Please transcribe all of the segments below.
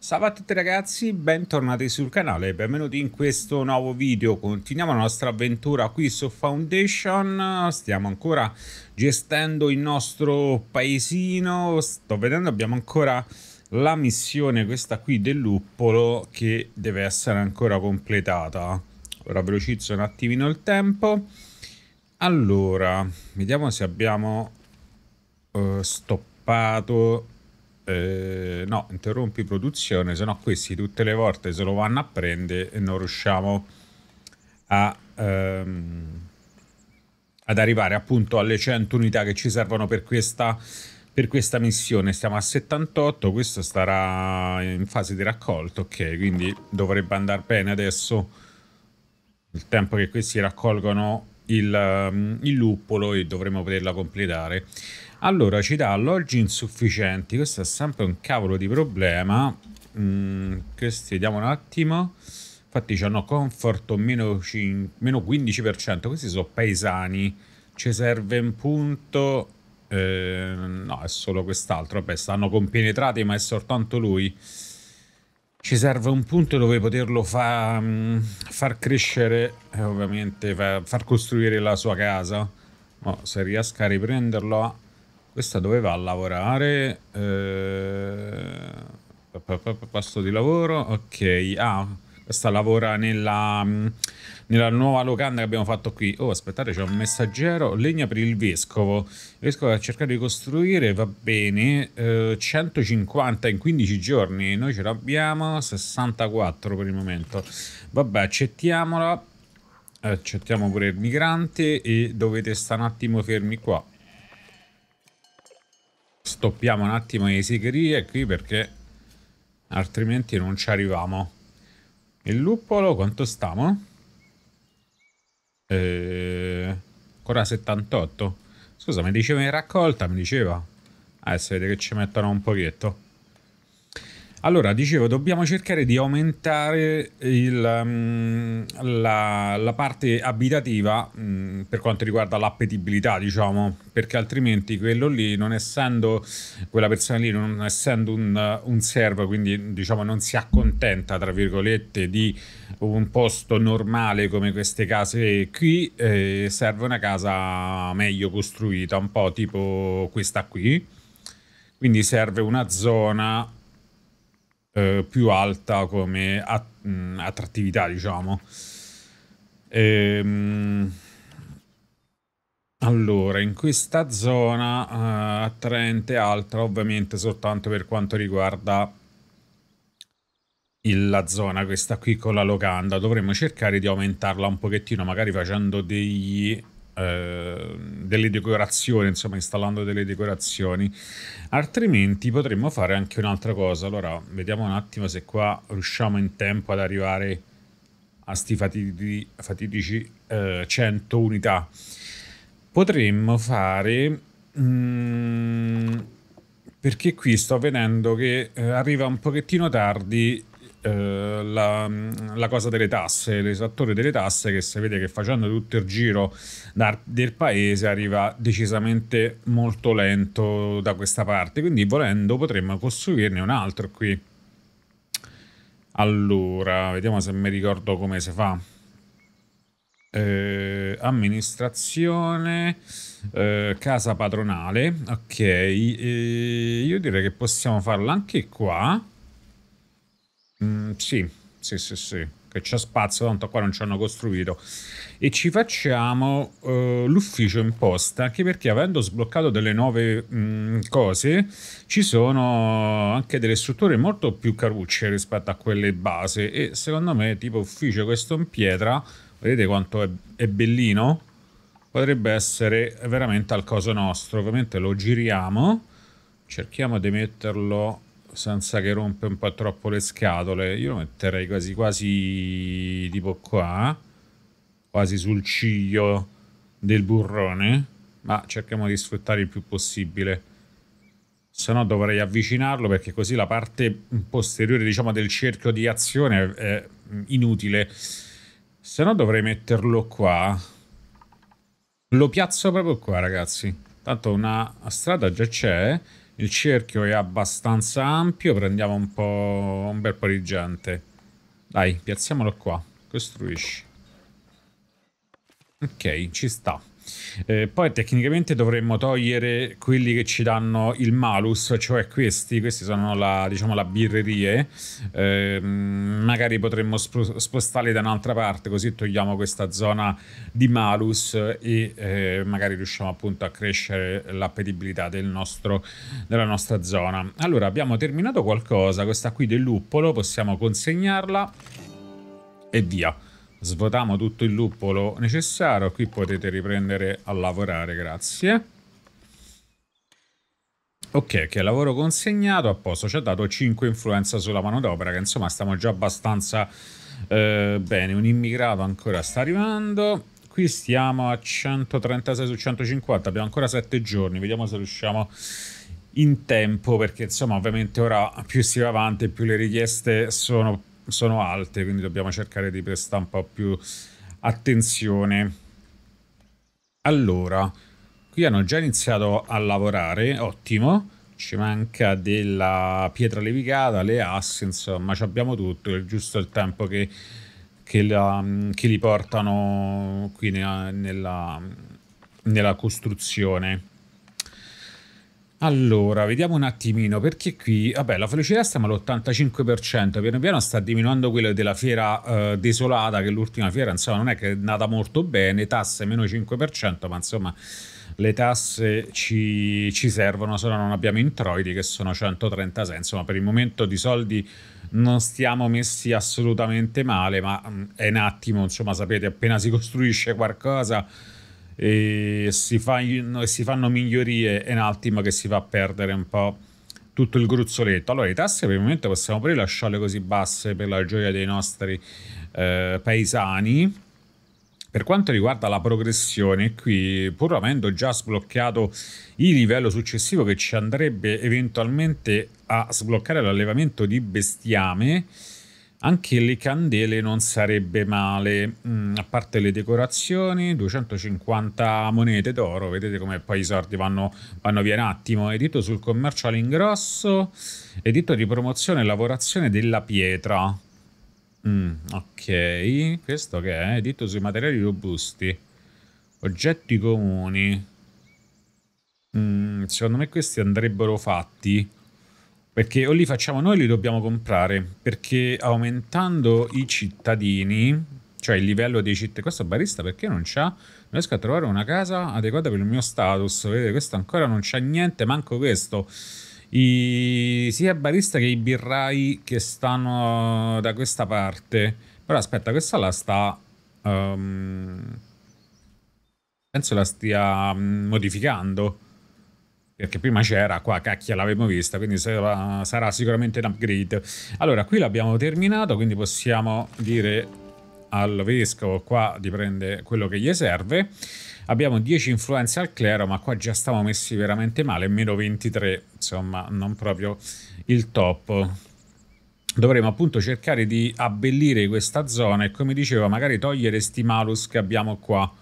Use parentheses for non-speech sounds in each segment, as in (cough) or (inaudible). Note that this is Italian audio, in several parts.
Salve a tutti ragazzi, bentornati sul canale e benvenuti in questo nuovo video. Continuiamo la nostra avventura qui su Foundation, stiamo ancora gestendo il nostro paesino, sto vedendo abbiamo ancora la missione questa qui del luppolo che deve essere ancora completata. Ora velocizzo un attimino il tempo. Allora, vediamo se abbiamo uh, stoppato eh, no, interrompi produzione, se no questi tutte le volte se lo vanno a prendere e non riusciamo a, ehm, ad arrivare appunto alle 100 unità che ci servono per questa, per questa missione. Siamo a 78, questo starà in fase di raccolto, ok, quindi dovrebbe andare bene adesso il tempo che questi raccolgono il, ehm, il luppolo e dovremo poterla completare. Allora, ci dà alloggi insufficienti. Questo è sempre un cavolo di problema. Mm, questi, vediamo un attimo. Infatti hanno comfort meno, meno 15%. Questi sono paesani. Ci serve un punto. Eh, no, è solo quest'altro. Vabbè, stanno compenetrati, ma è soltanto lui. Ci serve un punto dove poterlo fa, mm, far crescere, eh, ovviamente, far costruire la sua casa. Oh, se riesco a riprenderlo questa doveva lavorare. Eh, passo di lavoro. Ok. Ah, questa lavora nella, nella, nuova locanda che abbiamo fatto qui. Oh, aspettate, c'è un messaggero. Legna per il vescovo. Il vescovo ha cercato di costruire, va bene, eh, 150 in 15 giorni. Noi ce l'abbiamo, 64 per il momento. Vabbè, accettiamola. Accettiamo pure il migrante e dovete stare un attimo fermi qua stoppiamo un attimo le sigherie qui perché altrimenti non ci arriviamo. Il luppolo quanto stiamo? Eh, ancora 78. Scusa, mi diceva in raccolta, mi diceva. Adesso eh, vede che ci mettono un pochetto. Allora, dicevo, dobbiamo cercare di aumentare il, mm, la, la, parte abitativa mm, per quanto riguarda l'appetibilità, diciamo, perché altrimenti quello lì, non essendo quella persona lì, non essendo un, un servo, quindi diciamo non si accontenta, tra virgolette, di un posto normale come queste case qui, eh, serve una casa meglio costruita, un po' tipo questa qui. Quindi serve una zona eh, più alta come att- mm, attrattività, diciamo. Ehm... Allora, in questa zona uh, attraente altra, ovviamente soltanto per quanto riguarda il, la zona, questa qui con la locanda, dovremmo cercare di aumentarla un pochettino, magari facendo degli Ehm, delle decorazioni, insomma installando delle decorazioni, altrimenti potremmo fare anche un'altra cosa. Allora, vediamo un attimo se qua riusciamo in tempo ad arrivare a sti fatidici, fatidici eh, 100 unità. Potremmo fare... Mm, perché qui sto vedendo che eh, arriva un pochettino tardi eh, la, la, cosa delle tasse, l'esattore delle tasse che sapete che facendo tutto il giro da, del paese arriva decisamente molto lento da questa parte, quindi volendo potremmo costruirne un altro qui. Allora, vediamo se mi ricordo come si fa. Eh, amministrazione, eh, casa padronale ok, eh, io direi che possiamo farlo anche qua. Mm, sì, sì, sì, sì, che c'è spazio, tanto qua non ci hanno costruito. E ci facciamo uh, l'ufficio posta, anche perché avendo sbloccato delle nuove mh, mm, cose, ci sono anche delle strutture molto più carucce rispetto a quelle base. E secondo me, tipo ufficio questo in pietra, vedete quanto è, è bellino? Potrebbe essere veramente al coso nostro. Ovviamente lo giriamo, cerchiamo di metterlo senza che rompe un po' troppo le scatole, io lo metterei quasi quasi tipo qua, quasi sul ciglio del burrone, ma cerchiamo di sfruttare il più possibile. Se no dovrei avvicinarlo perché così la parte posteriore diciamo del cerchio di azione è inutile. Se no dovrei metterlo qua. Lo piazzo proprio qua ragazzi. Tanto una strada già c'è. Il cerchio è abbastanza ampio, prendiamo un po' un bel po' di gente. Dai, piazziamolo qua. Costruisci. Ok, ci sta. Eh, poi tecnicamente dovremmo togliere quelli che ci danno il malus, cioè questi, questi sono la, diciamo, la birrerie, eh, magari potremmo sp- spostarli da un'altra parte così togliamo questa zona di malus e eh, magari riusciamo appunto a crescere l'appetibilità del nostro, della nostra zona. Allora abbiamo terminato qualcosa, questa qui del luppolo, possiamo consegnarla e via svuotiamo tutto il luppolo necessario qui potete riprendere a lavorare grazie ok che lavoro consegnato a posto ci ha dato 5 influenza sulla manodopera che insomma stiamo già abbastanza eh, bene un immigrato ancora sta arrivando qui stiamo a 136 su 150 abbiamo ancora 7 giorni vediamo se riusciamo in tempo perché insomma ovviamente ora più si va avanti più le richieste sono sono alte, quindi dobbiamo cercare di prestare un po' più attenzione. Allora, qui hanno già iniziato a lavorare, ottimo. Ci manca della pietra levigata, le assi, insomma, ci abbiamo tutto, è giusto il tempo che, che, la, che li portano qui nella, nella costruzione. Allora, vediamo un attimino, perché qui, vabbè, la felicità stiamo all'85%, piano piano sta diminuendo quello della fiera eh, desolata, che l'ultima fiera, insomma, non è che è nata molto bene, tasse meno 5%, ma insomma le tasse ci, ci servono, se no non abbiamo introiti, che sono 136, insomma, per il momento di soldi non stiamo messi assolutamente male, ma mh, mm, è un attimo, insomma, sapete, appena si costruisce qualcosa e si, fa, si fanno migliorie e un attimo che si fa perdere un po' tutto il gruzzoletto. Allora, i tassi per il momento possiamo pure lasciarle così basse per la gioia dei nostri eh, paesani. Per quanto riguarda la progressione, qui pur avendo già sbloccato il livello successivo che ci andrebbe eventualmente a sbloccare l'allevamento di bestiame, anche le candele non sarebbe male, mm, a parte le decorazioni, 250 monete d'oro, vedete come poi i soldi vanno, vanno via un attimo. Editto sul commerciale ingrosso, editto di promozione e lavorazione della pietra. Mm, ok, questo che è? Editto sui materiali robusti, oggetti comuni. Mm, secondo me questi andrebbero fatti perché o li facciamo noi o li dobbiamo comprare, perché aumentando i cittadini, cioè il livello dei cittadini, questo barista perché non c'ha, non riesco a trovare una casa adeguata per il mio status, vedete questo ancora non c'ha niente, manco questo. I, sia barista che i birrai che stanno da questa parte, però aspetta, questa la sta... Um, penso la stia modificando perché prima c'era qua, cacchia, l'avevo vista, quindi sarà, sarà sicuramente un upgrade. Allora, qui l'abbiamo terminato, quindi possiamo dire al vescovo qua di prendere quello che gli serve. Abbiamo 10 influenze al clero, ma qua già stavamo messi veramente male, meno 23, insomma, non proprio il top. Dovremo appunto cercare di abbellire questa zona e come dicevo, magari togliere sti malus che abbiamo qua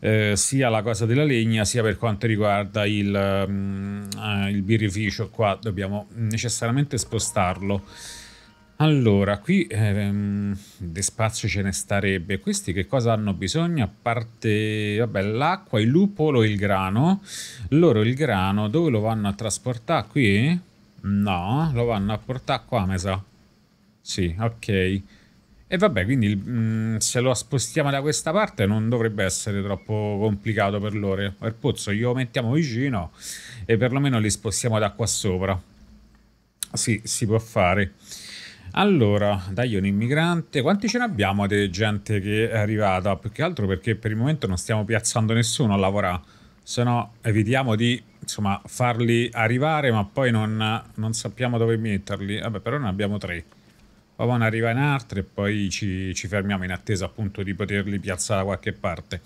eh, sia la cosa della legna sia per quanto riguarda il, mm, eh, il birrificio qua dobbiamo necessariamente spostarlo allora qui ehm, di spazio ce ne starebbe questi che cosa hanno bisogno a parte vabbè l'acqua il lupolo e il grano loro il grano dove lo vanno a trasportare qui no lo vanno a portare qua a mesa sì ok e vabbè, quindi mh, mm, se lo spostiamo da questa parte non dovrebbe essere troppo complicato per loro. Il pozzo glielo mettiamo vicino e perlomeno li spostiamo da qua sopra. Sì, si può fare. Allora, dai un immigrante, quanti ce ne abbiamo di gente che è arrivata? Più che altro perché per il momento non stiamo piazzando nessuno a lavorare, se no evitiamo di insomma, farli arrivare ma poi non, non sappiamo dove metterli. Vabbè, però ne abbiamo tre poi ne arriva in altri e poi ci, ci, fermiamo in attesa appunto di poterli piazzare da qualche parte.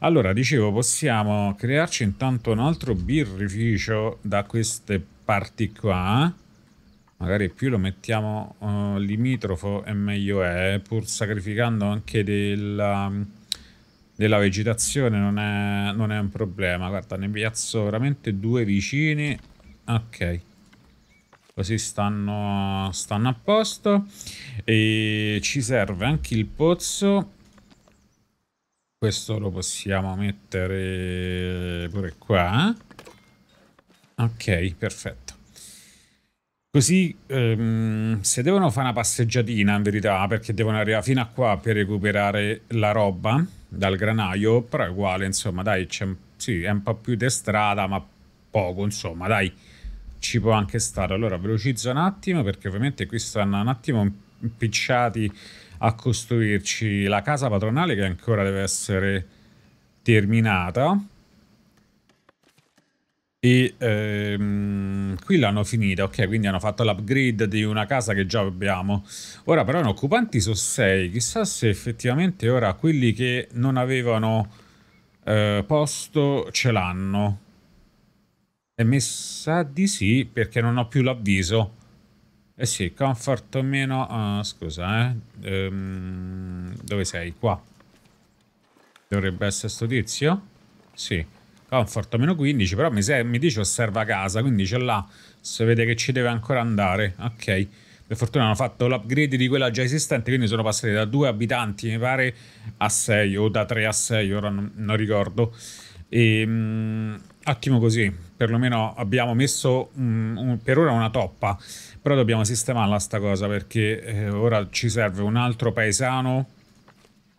Allora, dicevo, possiamo crearci intanto un altro birrificio da queste parti qua. Magari più lo mettiamo uh, limitrofo e meglio è, eh, pur sacrificando anche della, della vegetazione non è, non è un problema. Guarda, ne piazzo veramente due vicini. Ok così stanno, stanno a posto. E ci serve anche il pozzo. Questo lo possiamo mettere pure qua. Eh? Ok, perfetto. Così, ehm, se devono fare una passeggiatina, in verità, perché devono arrivare fino a qua per recuperare la roba dal granaio, però è uguale, insomma, dai, c'è sì, un po' più di strada, ma poco, insomma, dai ci può anche stare. Allora velocizzo un attimo perché ovviamente qui stanno un attimo impicciati a costruirci la casa patronale che ancora deve essere terminata. E ehm, qui l'hanno finita, ok, quindi hanno fatto l'upgrade di una casa che già abbiamo. Ora però in occupanti sono 6, chissà se effettivamente ora quelli che non avevano eh, posto ce l'hanno. E mi sa di sì perché non ho più l'avviso. Eh sì, comfort meno... Uh, scusa, eh. Ehm, dove sei? Qua. Dovrebbe essere sto tizio? Sì. Comfort meno 15, però mi, sei, mi dice osserva casa, quindi c'è là. Se vede che ci deve ancora andare. Ok. Per fortuna hanno fatto l'upgrade di quella già esistente, quindi sono passati da due abitanti, mi pare, a 6 o da 3 a 6, ora non, non ricordo. Ehm... Mh, attimo così, perlomeno abbiamo messo un, mm, un, per ora una toppa, però dobbiamo sistemarla sta cosa perché eh, ora ci serve un altro paesano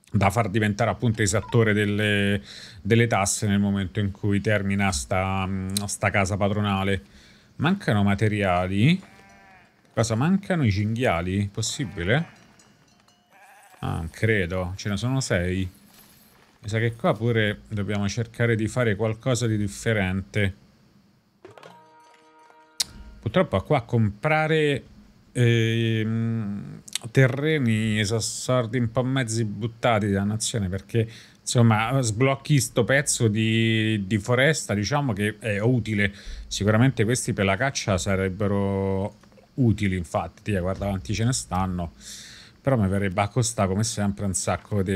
da far diventare appunto esattore delle, delle tasse nel momento in cui termina sta, mm, sta casa padronale. Mancano materiali? Cosa mancano? I cinghiali? Possibile? Ah, credo, ce ne sono sei. Mi sa che qua pure dobbiamo cercare di fare qualcosa di differente. Purtroppo qua comprare ehm, terreni esassordi un po' mezzi buttati da nazione perché insomma sblocchi sto pezzo di, di, foresta diciamo che è utile sicuramente questi per la caccia sarebbero utili infatti guarda quanti ce ne stanno però mi verrebbe a costare come sempre un sacco di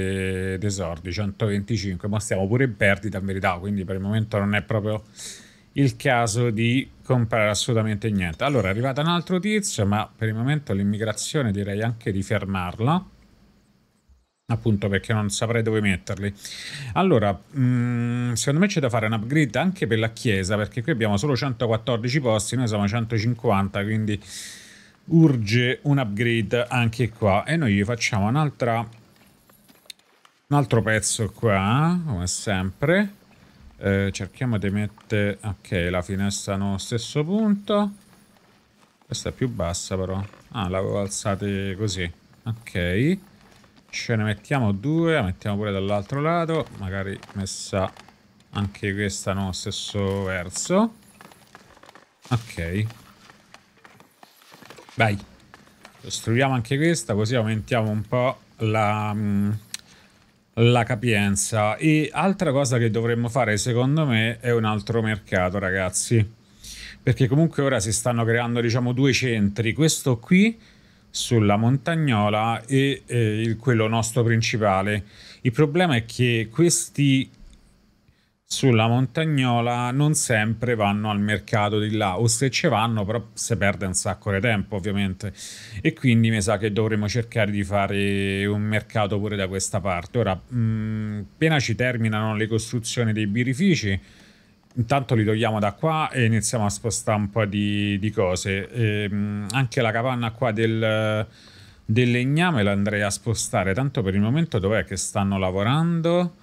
esordi, 125, ma stiamo pure in perdita in verità, quindi per il momento non è proprio il caso di comprare assolutamente niente. Allora è arrivato un altro tizio, ma per il momento l'immigrazione direi anche di fermarla, appunto perché non saprei dove metterli. Allora, mh, mm, secondo me c'è da fare un upgrade anche per la chiesa, perché qui abbiamo solo 114 posti, noi siamo 150, quindi urge un upgrade anche qua e noi gli facciamo un'altra un altro pezzo qua come sempre eh, cerchiamo di mettere ok la finestra nello stesso punto questa è più bassa però ah l'avevo alzata così ok ce ne mettiamo due la mettiamo pure dall'altro lato magari messa anche questa nello stesso verso ok Vai. costruiamo anche questa così aumentiamo un po' la, mm, la capienza. E altra cosa che dovremmo fare secondo me è un altro mercato ragazzi. Perché comunque ora si stanno creando diciamo due centri. Questo qui sulla montagnola e eh, quello nostro principale. Il problema è che questi sulla montagnola non sempre vanno al mercato di là o se ci vanno però si perde un sacco di tempo ovviamente e quindi mi sa che dovremmo cercare di fare un mercato pure da questa parte ora mh, mm, appena ci terminano le costruzioni dei birrifici intanto li togliamo da qua e iniziamo a spostare un po' di, di cose e, ehm, mh, anche la capanna qua del, del legname l'andrei a spostare tanto per il momento dov'è che stanno lavorando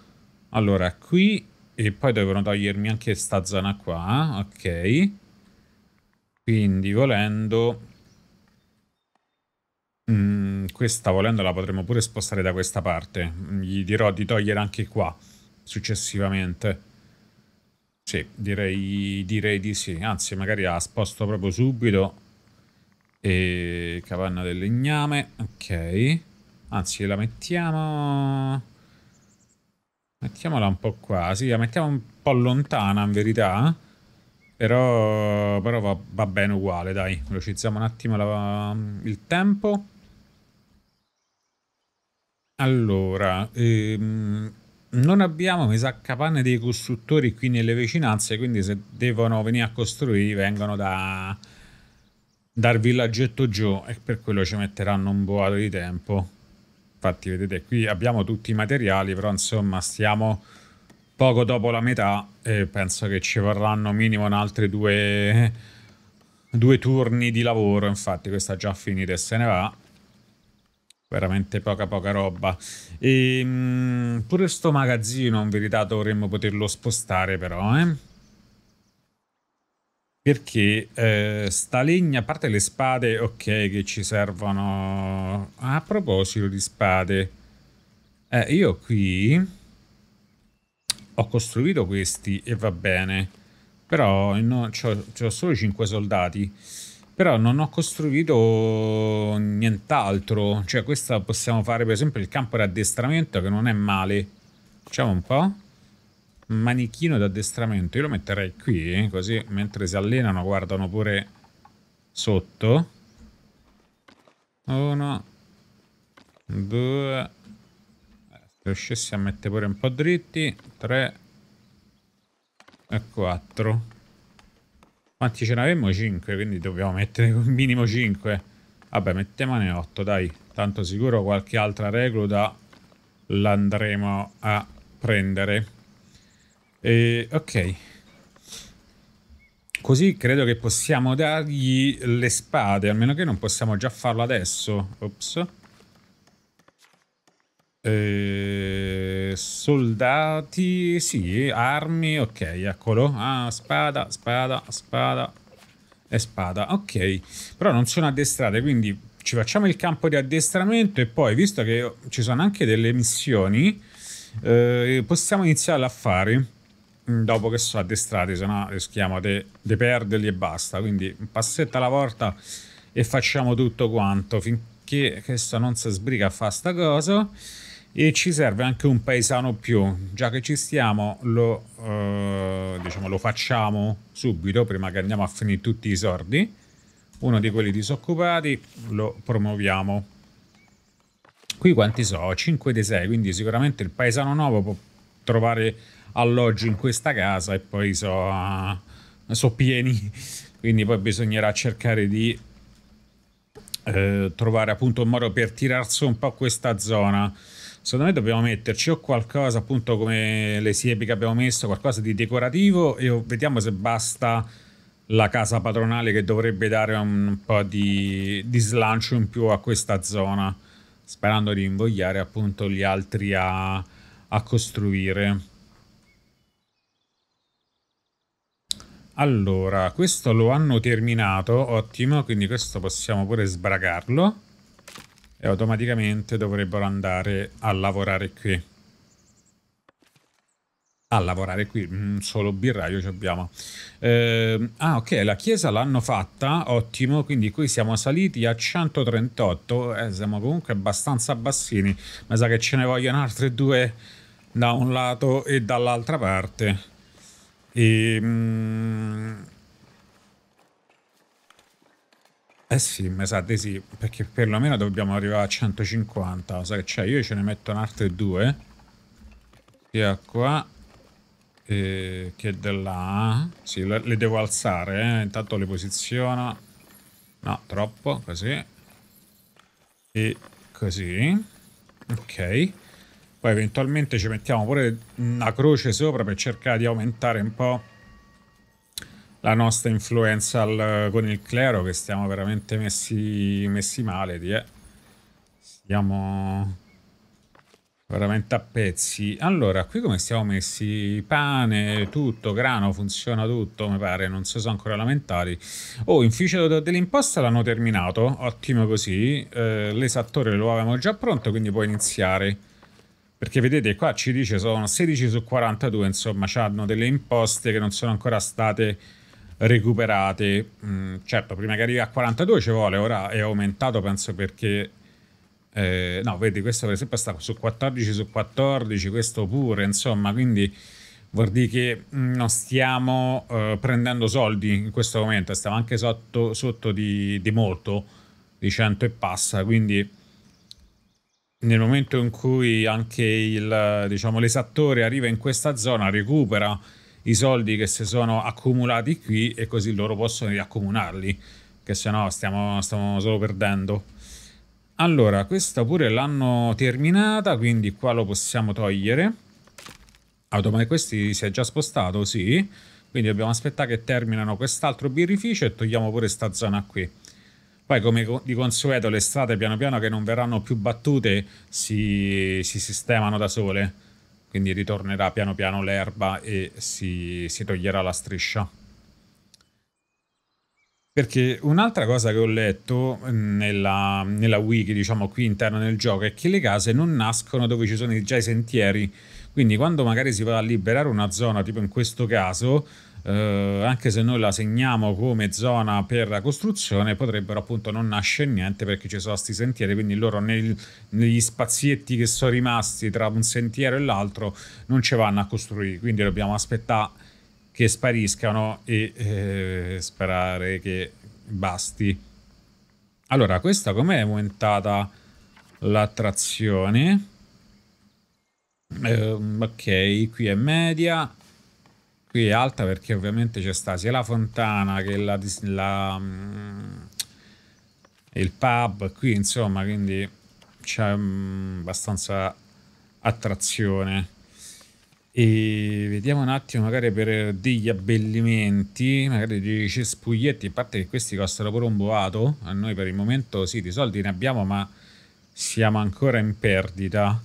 allora qui e poi devono togliermi anche sta zona qua, ok. Quindi volendo... Mm, questa volendo la potremmo pure spostare da questa parte. Gli dirò di togliere anche qua, successivamente. Sì, direi, direi di sì. Anzi, magari la sposto proprio subito. E capanna del legname, ok. Anzi, la mettiamo... Mettiamola un po' qua, sì, la mettiamo un po' lontana in verità, però, però va, va, bene uguale, dai. Velocizziamo un attimo la, il tempo. Allora, ehm, non abbiamo, mi sa, capanne dei costruttori qui nelle vicinanze, quindi se devono venire a costruire vengono da, dal villaggetto giù e per quello ci metteranno un boato di tempo infatti vedete qui abbiamo tutti i materiali però insomma stiamo poco dopo la metà e penso che ci vorranno minimo altri due, due turni di lavoro infatti questa già finita e se ne va veramente poca poca roba e ehm, mh, pure sto magazzino in verità dovremmo poterlo spostare però eh perché eh, sta legna, a parte le spade, ok, che ci servono... a proposito di spade, eh, io qui ho costruito questi e va bene, però no, ho solo 5 soldati. Però non ho costruito nient'altro. Cioè, questa possiamo fare per esempio il campo di addestramento che non è male. Facciamo un po' manichino d'addestramento. Io lo metterei qui, così mentre si allenano guardano pure sotto. Uno, due, se riuscissi a mettere pure un po' dritti, tre e quattro. Quanti ce ne n'avemmo? 5, quindi dobbiamo mettere un minimo 5. Vabbè, mettiamone 8, dai. Tanto sicuro qualche altra recluta l'andremo a prendere. E, ok. Così credo che possiamo dargli le spade, almeno che non possiamo già farlo adesso. Ops. Eh, soldati, sì, armi, ok, eccolo. Ah, spada, spada, spada e spada. Ok, però non sono addestrate, quindi ci facciamo il campo di addestramento e poi, visto che ci sono anche delle missioni, eh, possiamo iniziare a fare. Mm, dopo che sono addestrati, se no rischiamo di perderli e basta. Quindi un passetto alla volta e facciamo tutto quanto finché questo non si sbriga a fare sta cosa. E ci serve anche un paesano più, già che ci stiamo, lo, eh, diciamo, lo facciamo subito prima che andiamo a finire tutti i sordi. Uno di quelli disoccupati lo promuoviamo. Qui quanti so? 5 dei 6, quindi sicuramente il paesano nuovo può trovare alloggio in questa casa e poi sono eh, so pieni. Quindi poi bisognerà cercare di eh, trovare appunto un modo per tirar su un po' questa zona. Secondo me dobbiamo metterci o qualcosa appunto come le siepi che abbiamo messo, qualcosa di decorativo e vediamo se basta la casa padronale che dovrebbe dare un po' di, di slancio in più a questa zona, sperando di invogliare appunto gli altri a, a costruire. Allora, questo lo hanno terminato, ottimo, quindi questo possiamo pure sbragarlo e automaticamente dovrebbero andare a lavorare qui. A lavorare qui, un mm, solo birraio ci abbiamo. Eh, ah ok, la chiesa l'hanno fatta, ottimo, quindi qui siamo saliti a 138, eh, siamo comunque abbastanza bassini, ma sa che ce ne vogliono altre due da un lato e dall'altra parte. E, ehm, mh, eh sì, mi sa di sì, perché perlomeno dobbiamo arrivare a 150, cosa che c'è. Io ce ne metto un'altra e due, sia qua eh, che da là. Sì, le, le devo alzare, eh. intanto le posiziono. No, troppo, così. E così. Ok. Poi eventualmente ci mettiamo pure una croce sopra per cercare di aumentare un po' la nostra influenza al, con il clero che stiamo veramente messi, messi male. Di, eh. Stiamo veramente a pezzi. Allora, qui come stiamo messi? Pane, tutto, grano, funziona tutto, mi pare, non si sono ancora lamentati. Oh, inficio dell'imposta l'hanno terminato, ottimo così. Eh, l'esattore lo avevamo già pronto, quindi puoi iniziare. Perché vedete qua ci dice sono 16 su 42, insomma hanno delle imposte che non sono ancora state recuperate. Mm, certo, prima che arrivi a 42 ci vuole, ora è aumentato penso perché... Eh, no, vedi, questo per esempio sta su 14 su 14, questo pure, insomma, quindi vuol dire che mm, non stiamo eh, prendendo soldi in questo momento, stiamo anche sotto, sotto di, di molto, di 100 e passa, quindi nel momento in cui anche il, diciamo, l'esattore arriva in questa zona, recupera i soldi che si sono accumulati qui e così loro possono riaccomunarli, che se no stiamo, stiamo solo perdendo. Allora, questa pure l'hanno terminata, quindi qua lo possiamo togliere. Automai questi si è già spostato, sì. Quindi dobbiamo aspettare che terminano quest'altro birrificio e togliamo pure questa zona qui. Poi come di consueto le strade piano piano che non verranno più battute si, si sistemano da sole, quindi ritornerà piano piano l'erba e si, si toglierà la striscia. Perché un'altra cosa che ho letto nella, nella, wiki, diciamo qui interna nel gioco, è che le case non nascono dove ci sono già i sentieri. Quindi quando magari si va a liberare una zona, tipo in questo caso, eh, anche se noi la segniamo come zona per la costruzione, potrebbero appunto non nascere niente perché ci sono questi sentieri, quindi loro nel, negli spazietti che sono rimasti tra un sentiero e l'altro non ci vanno a costruire, quindi dobbiamo aspettare che spariscano e eh, sperare che basti. Allora, questa com'è aumentata l'attrazione? Eh, ok, qui è media qui è alta perché ovviamente c'è sta sia la fontana che la, la, mm, il pub qui insomma quindi c'è mm, abbastanza attrazione e vediamo un attimo magari per degli abbellimenti magari dei cespuglietti a parte che questi costano pure un boato a noi per il momento sì di soldi ne abbiamo ma siamo ancora in perdita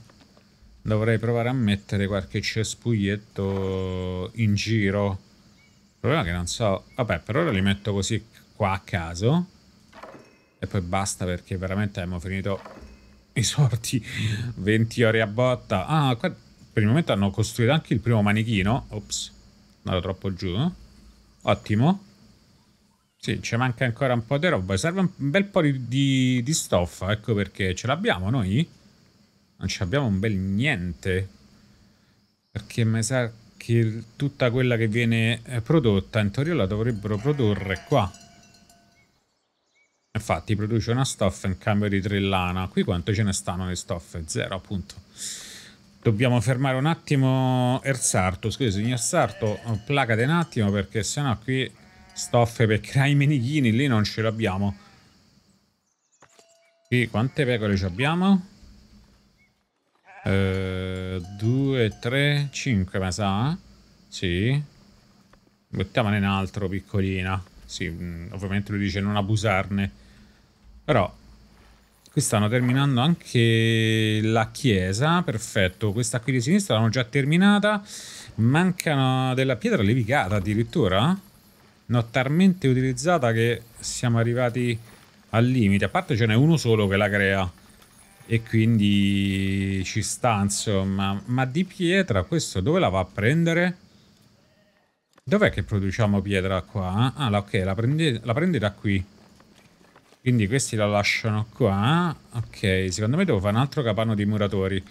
dovrei provare a mettere qualche cespuglietto in giro. Il problema è che non so... Vabbè, per ora li metto così qua a caso. E poi basta perché veramente abbiamo finito i sorti 20 (laughs) ore a botta. Ah, qua per il momento hanno costruito anche il primo manichino. Ops, andato troppo giù. Eh. Ottimo. Sì, ci manca ancora un po' di roba. Serve un bel po' di, di, di stoffa, ecco perché ce l'abbiamo noi non ci abbiamo un bel niente. Perché mi sa che tutta quella che viene eh, prodotta in teoria la dovrebbero produrre qua. Infatti produce una stoffa in cambio di tre lana. Qui quanto ce ne stanno le stoffe? Zero appunto. Dobbiamo fermare un attimo Ersarto, scusi signor Sarto, placate un attimo perché sennò qui stoffe per creare i menichini lì non ce l'abbiamo. Qui quante pecore ci abbiamo? 2, 3, 5 ma sa? Sì. Buttiamone un altro piccolina. Sì, mm, ovviamente lui dice non abusarne. Però qui stanno terminando anche la chiesa. Perfetto, questa qui di sinistra l'hanno già terminata. Mancano della pietra levigata addirittura. No, talmente utilizzata che siamo arrivati al limite. A parte ce n'è uno solo che la crea e quindi ci sta insomma ma di pietra questo dove la va a prendere? dov'è che produciamo pietra qua? ah ok la prende, la prende da qui quindi questi la lasciano qua ok secondo me devo fare un altro capanno di muratori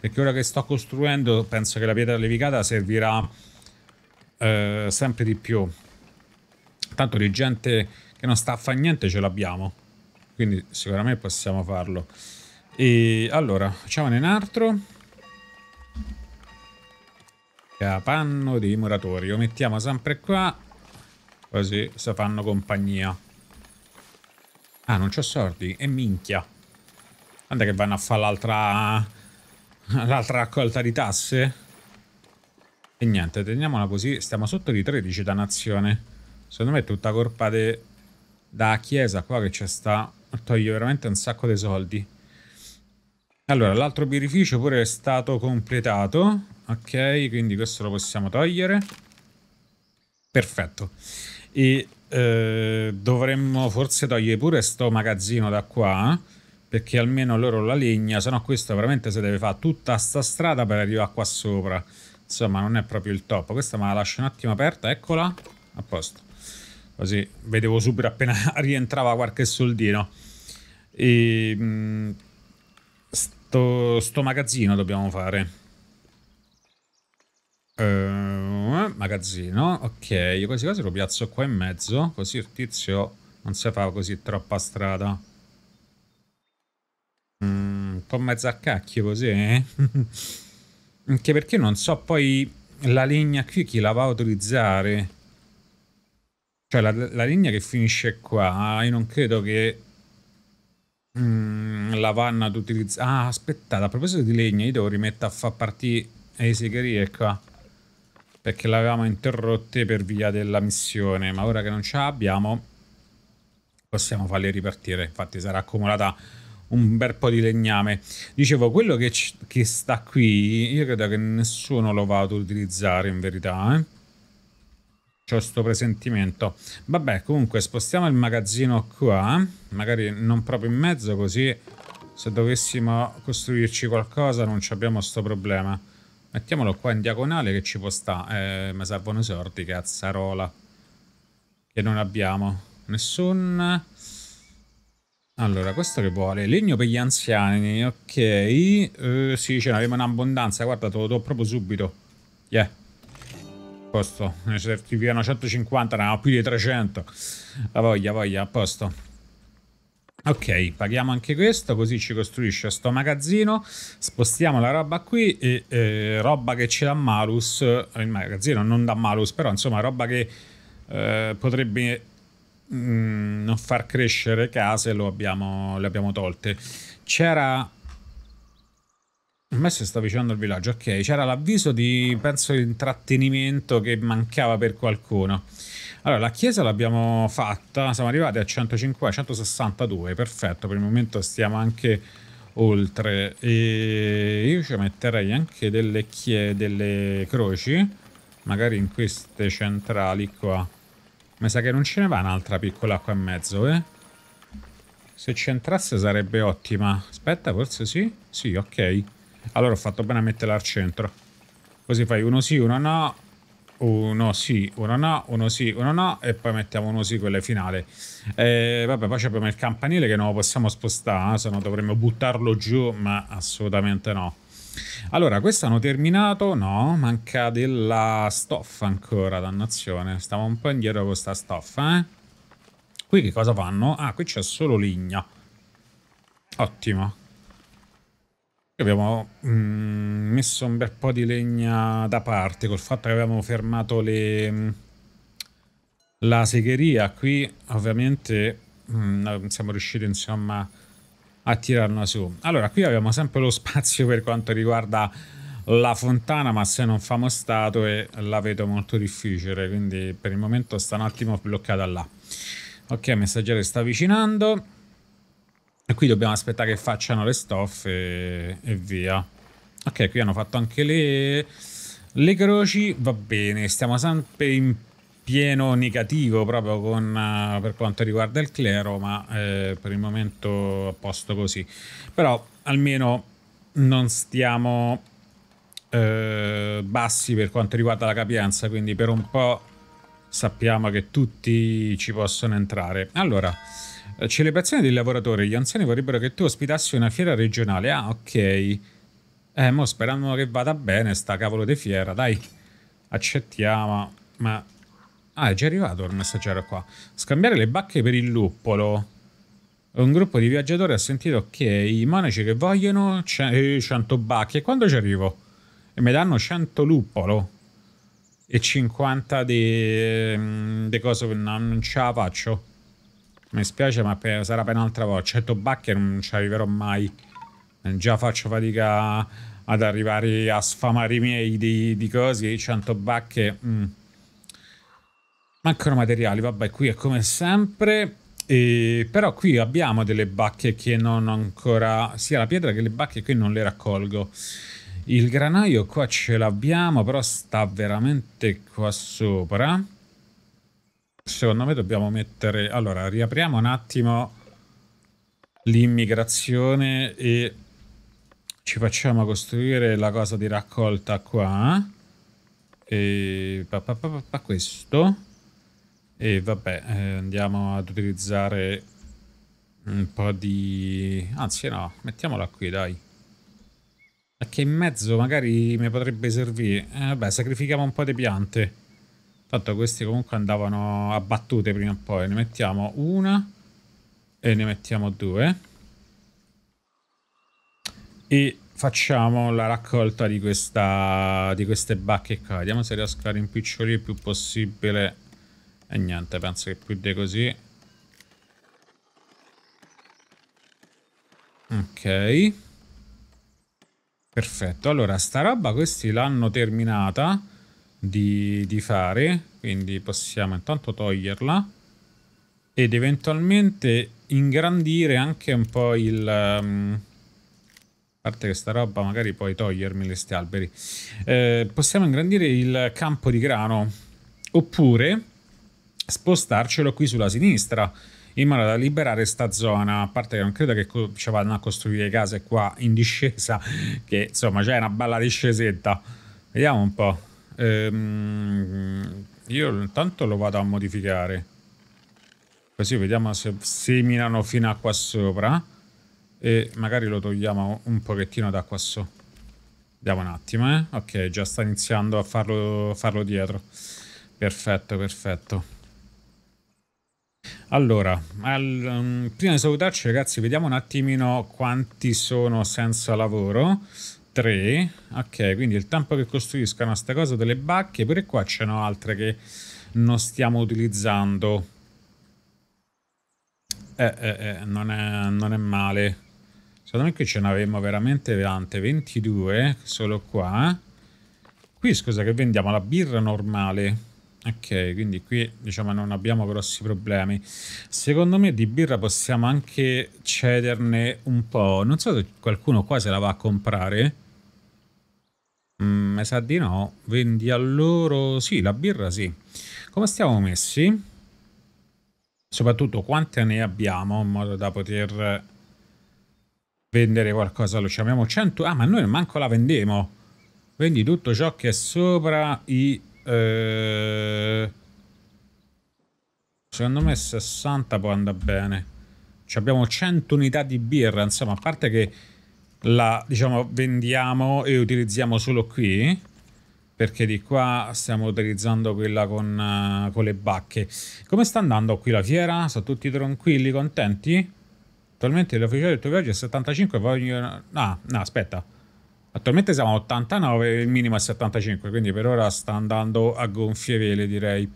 perché ora che sto costruendo penso che la pietra levicata servirà eh, sempre di più tanto di gente che non sta a fare niente ce l'abbiamo quindi sicuramente possiamo farlo e allora, facciamone un altro. Capanno dei muratori. Lo mettiamo sempre qua. Così se fanno compagnia. Ah, non c'ho soldi. E minchia. Quando è che vanno a fare l'altra... L'altra raccolta di tasse? E niente, teniamola così. Stiamo sotto di 13 da nazione. Secondo me è tutta colpa de... da chiesa qua che c'è sta. Toglie veramente un sacco di soldi. Allora, l'altro birrificio pure è stato completato. Ok, quindi questo lo possiamo togliere. Perfetto. E eh, dovremmo forse togliere pure sto magazzino da qua perché almeno loro la legna, se no questo veramente si deve fare tutta sta strada per arrivare qua sopra. Insomma, non è proprio il top. Questa me la lascio un attimo aperta, eccola, a posto. Così vedevo subito appena (laughs) rientrava qualche soldino. E, mh, mm, Sto, sto magazzino dobbiamo fare. Uh, magazzino, ok, io quasi quasi lo piazzo qua in mezzo, così il tizio non si fa così troppa strada. Mm, un po' mezzo a cacchio così, eh? (laughs) Anche perché non so poi la legna qui chi la va a utilizzare. Cioè la, la, linea che finisce qua, io non credo che Mm, lavanna ad utilizzare. Ah, aspettate, a proposito di legna, io devo rimettere a far partire le segherie qua. Perché l'avevamo interrotte per via della missione, ma ora che non ce l'abbiamo possiamo farle ripartire. Infatti sarà accumulata un bel po' di legname. Dicevo, quello che, che sta qui, io credo che nessuno lo vado ad utilizzare in verità, eh. C'ho questo presentimento. Vabbè, comunque spostiamo il magazzino qua, magari non proprio in mezzo così se dovessimo costruirci qualcosa non abbiamo questo problema. Mettiamolo qua in diagonale che ci può stare. Eh, ma servono sorti, cazzarola. Che non abbiamo. Nessun... Allora, questo che vuole? Legno per gli anziani, ok. Eh, sì, ce n'avevamo un'abbondanza, guarda, te lo do proprio subito. Yeah posto, eh, ne certificano 150, ne hanno più di 300. La voglia, voglia, a posto. Ok, paghiamo anche questo, così ci costruisce sto magazzino. Spostiamo la roba qui e eh, roba che ci dà malus. Il magazzino non dà malus, però insomma roba che eh, potrebbe mm, non far crescere case, lo abbiamo, le abbiamo tolte. C'era messo e sta avvicinando il villaggio. Ok, c'era l'avviso di, penso, intrattenimento che mancava per qualcuno. Allora, la chiesa l'abbiamo fatta, siamo arrivati a 105, 162, perfetto, per il momento stiamo anche oltre. E io ci metterei anche delle, chie, delle croci, magari in queste centrali qua. Mi sa che non ce ne va un'altra piccola qua in mezzo, eh? Se c'entrasse sarebbe ottima. Aspetta, forse sì? Sì, ok. Allora ho fatto bene a metterla al centro. Così fai uno sì, uno no, uno sì, uno no, uno sì, uno no e poi mettiamo uno sì quelle finale. E eh, vabbè, poi abbiamo il campanile che non lo possiamo spostare, eh, se no dovremmo buttarlo giù, ma assolutamente no. Allora, questo hanno terminato? No, manca della stoffa ancora, dannazione. Stavo un po' indietro con questa stoffa, eh. Qui che cosa fanno? Ah, qui c'è solo legna. Ottimo. Abbiamo mh, mm, messo un bel po' di legna da parte col fatto che avevamo fermato le, mm, la segheria. Qui ovviamente mh, mm, siamo riusciti insomma a tirarla su. Allora qui abbiamo sempre lo (laughs) spazio per quanto riguarda la fontana ma se non famo stato e eh, la vedo molto difficile quindi per il momento sta un attimo bloccata là. Ok messaggero sta avvicinando. E qui dobbiamo aspettare che facciano le stoffe e via. Ok, qui hanno fatto anche le, le croci. Va bene, stiamo sempre in pieno negativo proprio con, eh, per quanto riguarda il clero, ma eh, per il momento a posto così. Però almeno non stiamo eh, bassi per quanto riguarda la capienza, quindi per un po' sappiamo che tutti ci possono entrare. Allora... Celebrazione dei lavoratori. Gli anziani vorrebbero che tu ospitassi una fiera regionale. Ah, ok. Eh, mo sperando che vada bene sta cavolo di fiera, dai. Accettiamo. Ma... Ah, è già arrivato il messaggero qua. Scambiare le bacche per il luppolo. Un gruppo di viaggiatori ha sentito che i monaci che vogliono 100 eh, bacche. E quando ci arrivo? E mi danno 100 luppolo. E 50 di... Mm, di cose... che Non ce la faccio. Mi spiace, ma per, sarà per un'altra volta. Certo, cioè, bacche non ci arriverò mai. Già faccio fatica ad arrivare a sfamare i miei di, di cose. 100 bacche. Mm. Mancano materiali, vabbè, qui è come sempre. E, però qui abbiamo delle bacche che non ho ancora... Sia la pietra che le bacche qui non le raccolgo. Il granaio qua ce l'abbiamo, però sta veramente qua sopra. Secondo me dobbiamo mettere... Allora, riapriamo un attimo l'immigrazione e ci facciamo costruire la cosa di raccolta qua. Eh? E pa, pa, pa, pa questo. E vabbè, eh, andiamo ad utilizzare un po' di... Anzi no, mettiamola qui, dai. Perché in mezzo magari mi potrebbe servire. Eh, vabbè, sacrifichiamo un po' di piante. Tanto questi comunque andavano abbattute prima o poi. Ne mettiamo una e ne mettiamo due. E facciamo la raccolta di, questa, di queste bacche qua. Vediamo se riesco a rimpicciolire il più possibile. E niente, penso che più di così. Ok. Perfetto. Allora, sta roba questi l'hanno terminata di, di fare, quindi possiamo intanto toglierla ed eventualmente ingrandire anche un po' il... Um, a parte che sta roba magari puoi togliermi questi alberi. Eh, possiamo ingrandire il campo di grano oppure spostarcelo qui sulla sinistra in modo da liberare sta zona a parte che non credo che ci vadano a costruire case qua in discesa che insomma c'è una bella discesetta vediamo un po' Ehm, io intanto lo vado a modificare. Così vediamo se seminano fino a qua sopra. E magari lo togliamo un pochettino da qua sopra Vediamo un attimo, eh. Ok, già sta iniziando a farlo, farlo dietro. Perfetto, perfetto. Allora, al, um, prima di salutarci ragazzi, vediamo un attimino quanti sono senza lavoro. 3. Ok, quindi il tempo che costruiscono sta cosa delle bacche, pure qua ce n'ho altre che non stiamo utilizzando. Eh, eh, eh, non è, non è male. Secondo me qui ce n'avremmo veramente tante, 22 solo qua. Qui scusa che vendiamo la birra normale. Ok, quindi qui diciamo non abbiamo grossi problemi. Secondo me di birra possiamo anche cederne un po'. Non so se qualcuno qua se la va a comprare. Mm, mi sa di no. Vendi a loro... Sì, la birra sì. Come stiamo messi? Soprattutto quante ne abbiamo in modo da poter vendere qualcosa. Lo chiamiamo 100... Ah, ma noi manco la vendiamo. Vendi tutto ciò che è sopra i... Eh... Secondo me 60 può andare bene. Ci abbiamo 100 unità di birra, insomma, a parte che la diciamo, vendiamo e utilizziamo solo qui perché di qua stiamo utilizzando quella con, uh, con le bacche. Come sta andando qui la fiera? Sono tutti tranquilli, contenti? Attualmente l'ufficiale del tuo viaggio è 75, vogliono... No, no, aspetta. Attualmente siamo a 89, il minimo è 75, quindi per ora sta andando a gonfie vele, direi.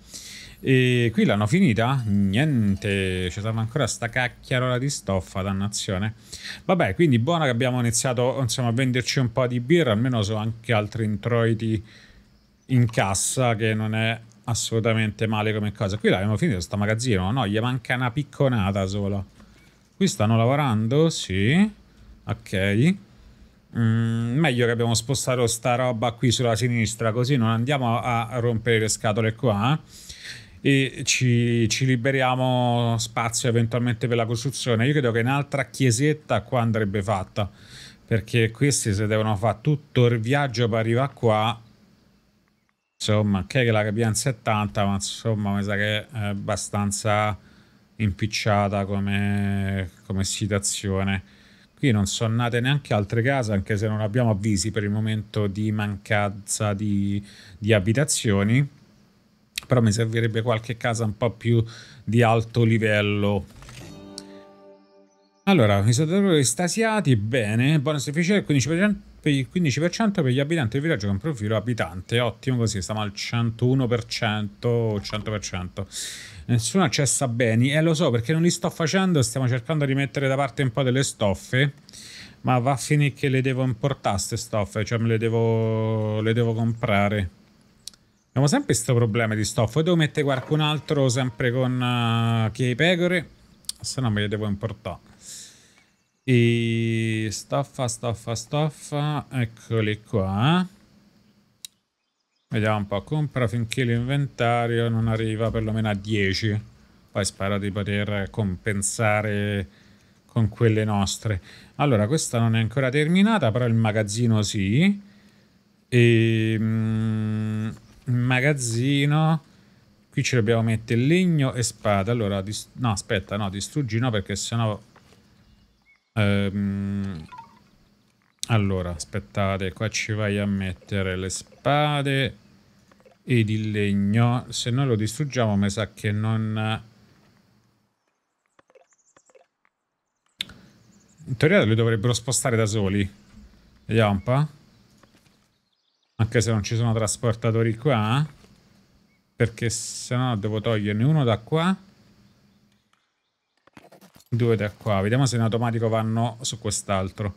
E qui l'hanno finita? Niente, ci serve ancora sta cacchiarola di stoffa, dannazione. Vabbè, quindi buona che abbiamo iniziato insomma, a venderci un po' di birra, almeno so anche altri introiti in cassa, che non è assolutamente male come cosa. Qui l'abbiamo finita, sta magazzino, no? Gli manca una picconata solo. Qui stanno lavorando, sì. Ok. Mm, meglio che abbiamo spostato sta roba qui sulla sinistra, così non andiamo a rompere le scatole qua. Eh? e ci, ci, liberiamo spazio eventualmente per la costruzione. Io credo che un'altra chiesetta qua andrebbe fatta, perché questi se devono fare tutto il viaggio per arrivare qua, insomma, che la capiamo 70, ma insomma mi sa che è abbastanza impicciata come, come situazione. Qui non sono nate neanche altre case, anche se non abbiamo avvisi per il momento di mancanza di, di abitazioni però mi servirebbe qualche casa un po' più di alto livello. Allora, i sottoterrori estasiati, bene, bonus efficienza 15%, 15% per gli abitanti del villaggio con profilo abitante, ottimo così, stiamo al 101%, 100%. Nessuno accessa beni, e eh, lo so perché non li sto facendo, stiamo cercando di mettere da parte un po' delle stoffe, ma va a finire che le devo importare queste stoffe, cioè me le devo, le devo comprare. Abbiamo sempre questo problema di stoffo. Devo mettere qualcun altro sempre con uh, eh, che pecore. Se no me le devo importare. E stoffa, stoffa, stoffa. Eccoli qua. Vediamo un po'. Compra finché l'inventario non arriva perlomeno a 10. Poi spero di poter compensare con quelle nostre. Allora, questa non è ancora terminata, però il magazzino sì. E... Mm, magazzino. Qui ci dobbiamo mettere legno e spada. Allora, no, aspetta, no, distruggi no, perché sennò... Ehm... Allora, aspettate, qua ci vai a mettere le spade ed il legno. Se noi lo distruggiamo, mi sa che non... In teoria li dovrebbero spostare da soli. Vediamo un po'. Anche se non ci sono trasportatori qua. Eh? Perché se no devo toglierne uno da qua. Due da qua. Vediamo se in automatico vanno su quest'altro.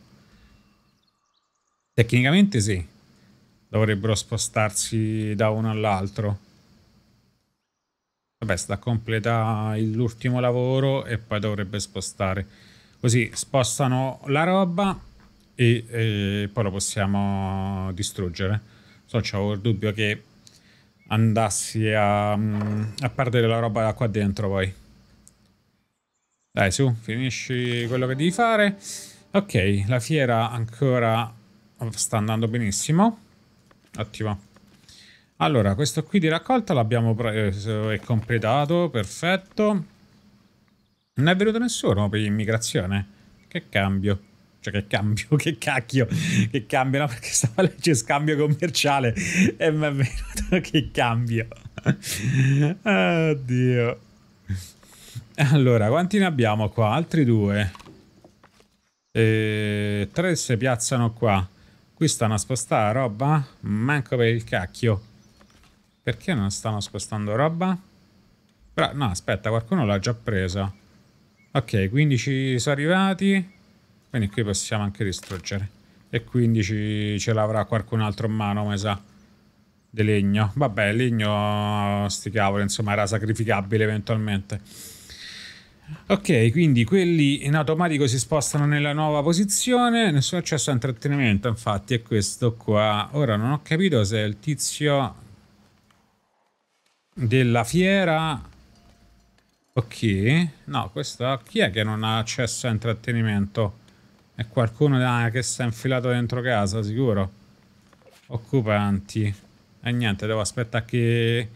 Tecnicamente sì. Dovrebbero spostarsi da uno all'altro. Vabbè, sta a completare l'ultimo lavoro e poi dovrebbe spostare. Così spostano la roba e eh, poi lo possiamo distruggere. So, c'avevo il dubbio che andassi a, mm, a perdere la roba da qua dentro poi. Dai, su, finisci quello che devi fare. Ok, la fiera ancora sta andando benissimo. Ottimo. Allora, questo qui di raccolta l'abbiamo preso e eh, completato, perfetto. Non è venuto nessuno per immigrazione. Che cambio cioè che cambio, che cacchio, che cambio, no? Perché stava legge scambio commerciale e eh, mi è venuto (laughs) che cambio. Oddio. Ah, allora, quanti ne abbiamo qua? Altri due. E eh, tre si piazzano qua. Qui stanno a spostare roba? Manco per il cacchio. Perché non stanno spostando roba? Però, no, aspetta, qualcuno l'ha già presa. Ok, 15 sono arrivati. Quindi qui possiamo anche distruggere. E 15 ce l'avrà qualcun altro in mano, ma sa. Di legno. Vabbè, legno, sti cavoli, insomma, era sacrificabile eventualmente. Ok, quindi quelli in automatico si spostano nella nuova posizione, nessun accesso a intrattenimento, infatti è questo qua. Ora non ho capito se è il tizio della fiera. Ok, no, questo chi è che non ha accesso a intrattenimento? È qualcuno ah, che si è infilato dentro casa, sicuro. Occupanti. E niente, devo aspettare che,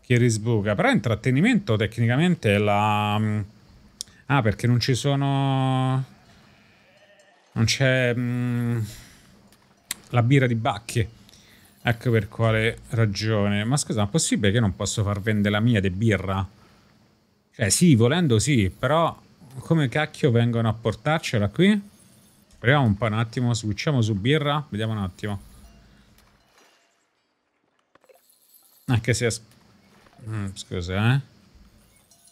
che risbuca. Però intrattenimento tecnicamente è la... Mm, ah, perché non ci sono... Non c'è... Mm, la birra di bacche. Ecco per quale ragione. Ma scusa, ma è possibile che non posso far vendere la mia di birra? Cioè, sì, volendo sì, però... Come cacchio vengono a portarcela qui? Proviamo un po' un attimo, switchiamo su birra, vediamo un attimo. Anche se... Mm, scusa, eh.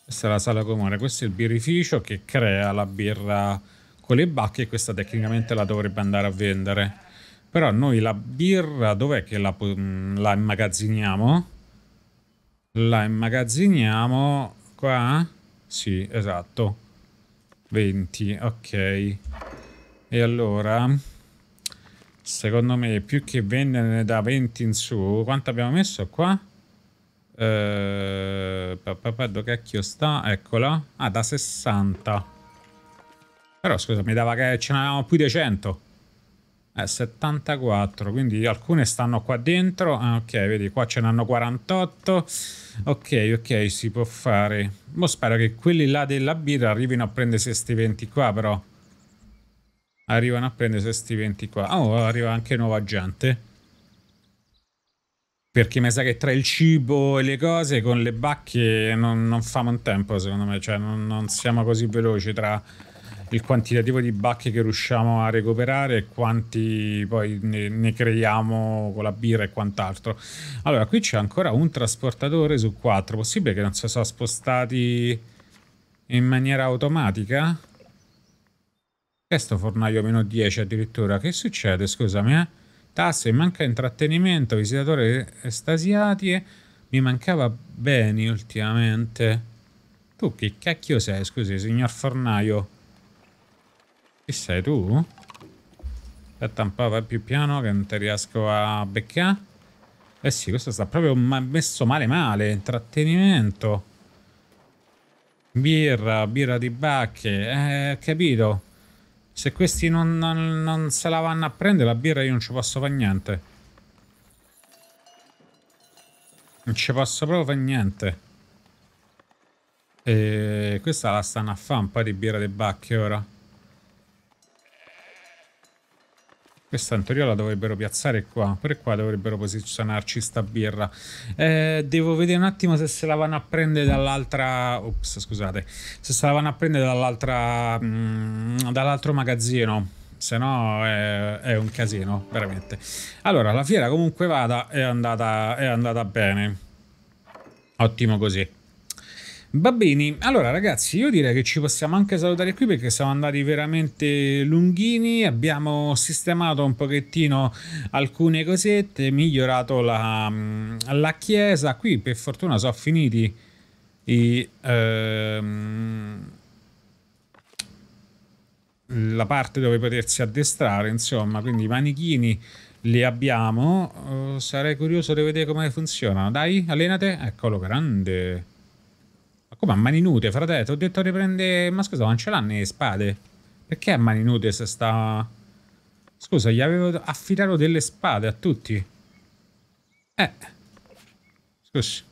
Questa è la sala comune, questo è il birrificio che crea la birra con le bacche e questa tecnicamente la dovrebbe andare a vendere. Però noi la birra, dov'è che la, mm, la immagazziniamo? La immagazziniamo qua? Sì, esatto. 20, ok. E allora, secondo me, più che venderne da 20 in su, quanto abbiamo messo qua? Eh, papà, dove cacchio sta? Eccola. Ah, da 60. Però scusa, mi dava che ce n'avevamo più di 100. Eh, 74, quindi alcune stanno qua dentro. Ah, ok, vedi, qua ce n'hanno 48. Ok, ok, si può fare. Mo spero che quelli là della birra arrivino a prendersi questi 20 qua, però arrivano a prendere questi venti qua. Ah, oh, arriva anche nuova gente. Perché mi sa che tra il cibo e le cose con le bacche non, non famo un tempo, secondo me. Cioè, non, non, siamo così veloci tra il quantitativo di bacche che riusciamo a recuperare e quanti poi ne, ne creiamo con la birra e quant'altro. Allora, qui c'è ancora un trasportatore su quattro. Possibile che non si sono spostati in maniera automatica? Questo fornaio meno 10 addirittura. Che succede? Scusami, eh? Tasse, manca intrattenimento, visitatori estasiati. Mi mancava beni ultimamente. Tu che cacchio sei, scusi, signor fornaio? Chi sei tu? Aspetta un po', vai più piano che non ti riesco a beccare. Eh sì, questo sta proprio messo male male. Intrattenimento. Birra, birra di bacche. Eh, capito. Se questi non, non, non se la vanno a prendere, la birra io non ci posso fare niente. Non ci posso proprio fare niente. E questa la stanno a fare un po' di birra di bacche ora. Questa in teoria la dovrebbero piazzare qua, per qua dovrebbero posizionarci sta birra. Eh, devo vedere un attimo se se la vanno a prendere dall'altra... Ops, scusate. Se se la vanno a prendere dall'altra... Mm, dall'altro magazzino. Se no è, è, un casino, veramente. Allora, la fiera comunque vada, è andata, è andata bene. Ottimo così. Va bene, allora ragazzi, io direi che ci possiamo anche salutare qui perché siamo andati veramente lunghini, abbiamo sistemato un pochettino alcune cosette, migliorato la, mm, la chiesa, qui per fortuna sono finiti i, ehm, la parte dove potersi addestrare, insomma, quindi i manichini li abbiamo, uh, sarei curioso di vedere come funzionano, dai, allenate, eccolo grande. Come a mani nude, fratello? Ti ho detto riprende... Ma scusa, non ce l'hanno le spade? Perché a mani nude se sta... Scusa, gli avevo affidato delle spade a tutti. Eh. Scusi.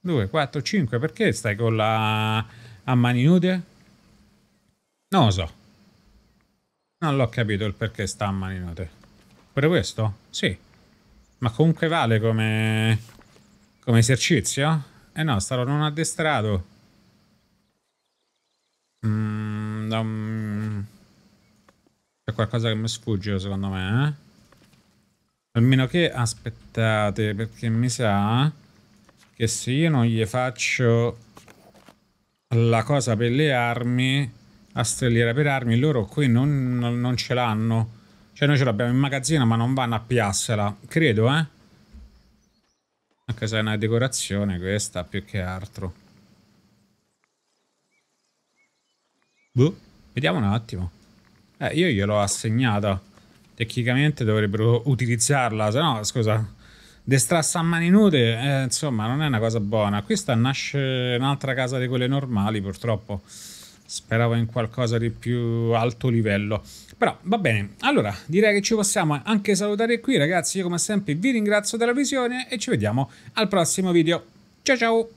2, 4, 5. Perché stai con la... a mani nude? Non lo so. Non l'ho capito il perché sta a mani nude. Per questo? Sì. Ma comunque vale come... come esercizio? Eh no, sarò non addestrato. Mm, um, C'è qualcosa che mi sfugge secondo me. Eh? Almeno che aspettate, perché mi sa che se io non gli faccio la cosa per le armi, la stelliera per armi, loro qui non, non ce l'hanno. Cioè noi ce l'abbiamo in magazzino ma non vanno a piassela, credo eh. Anche se è una decorazione questa, più che altro. Boh, vediamo un attimo. Eh, io gliel'ho assegnata. Tecnicamente dovrebbero utilizzarla, se no, scusa, destrassa a mani nude, eh, insomma, non è una cosa buona. Questa nasce un'altra casa di quelle normali, purtroppo. Speravo in qualcosa di più alto livello. Però va bene, allora direi che ci possiamo anche salutare qui ragazzi, io come sempre vi ringrazio della visione e ci vediamo al prossimo video. Ciao ciao!